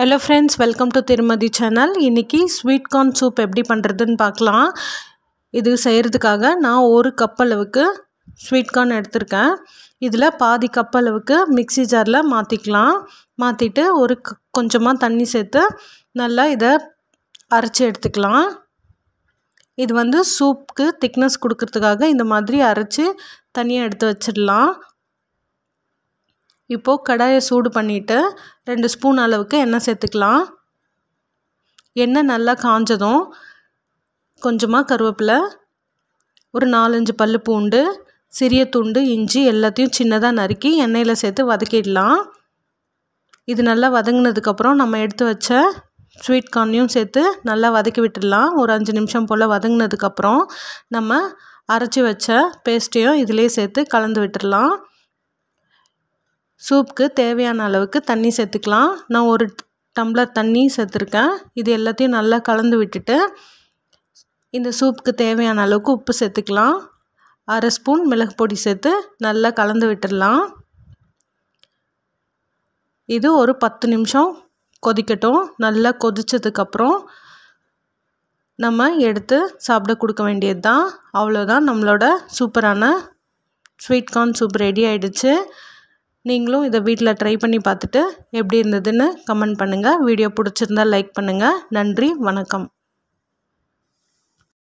hello friends welcome to Thirumathi channel இன்றைக்கி sweet corn soup எப்படி பண்ணுறதுன்னு பார்க்கலாம் இது செய்கிறதுக்காக நான் ஒரு கப் அளவுக்கு ஸ்வீட் கார்ன் எடுத்திருக்கேன் இதில் பாதி கப் அளவுக்கு மிக்சி ஜாரில் மாற்றிக்கலாம் மாற்றிட்டு ஒரு கொஞ்சமாக தண்ணி சேர்த்து நல்லா இதை அரைச்சி எடுத்துக்கலாம் இது வந்து சூப்புக்கு திக்னஸ் கொடுக்கறதுக்காக இந்த மாதிரி அரைச்சி தனியாக எடுத்து வச்சிடலாம் இப்போது கடாயை சூடு பண்ணிவிட்டு ரெண்டு ஸ்பூன் அளவுக்கு எண்ணெய் சேர்த்துக்கலாம் எண்ணெய் நல்லா காஞ்சதும் கொஞ்சமாக கருவேப்பிலை ஒரு நாலஞ்சு பல் பூண்டு சிறிய துண்டு இஞ்சி எல்லாத்தையும் சின்னதாக நறுக்கி எண்ணெயில் சேர்த்து வதக்கிடலாம் இது நல்லா வதங்கினதுக்கப்புறம் நம்ம எடுத்து வச்ச ஸ்வீட் கார்னையும் சேர்த்து நல்லா வதக்கி விட்டுடலாம் ஒரு அஞ்சு நிமிஷம் போல் வதங்கினதுக்கப்புறம் நம்ம அரைச்சி வச்ச பேஸ்ட்டையும் இதிலே சேர்த்து கலந்து விட்டுடலாம் சூப்புக்கு தேவையான அளவுக்கு தண்ணி சேர்த்துக்கலாம் நான் ஒரு டம்ளர் தண்ணி சேர்த்துருக்கேன் இது எல்லாத்தையும் நல்லா கலந்து விட்டுட்டு இந்த சூப்புக்கு தேவையான அளவுக்கு உப்பு சேர்த்துக்கலாம் அரை ஸ்பூன் மிளகு பொடி சேர்த்து நல்லா கலந்து விட்டுடலாம் இது ஒரு பத்து நிமிஷம் கொதிக்கட்டும் நல்லா கொதித்ததுக்கப்புறம் நம்ம எடுத்து சாப்பிட கொடுக்க வேண்டியது தான் அவ்வளோதான் நம்மளோட சூப்பரான ஸ்வீட் கார்ன் சூப் ரெடி ஆகிடுச்சு நீங்களும் இதை வீட்டில் ட்ரை பண்ணி பார்த்துட்டு எப்படி இருந்ததுன்னு கமெண்ட் பண்ணுங்கள் வீடியோ பிடிச்சிருந்தால் லைக் பண்ணுங்கள் நன்றி வணக்கம்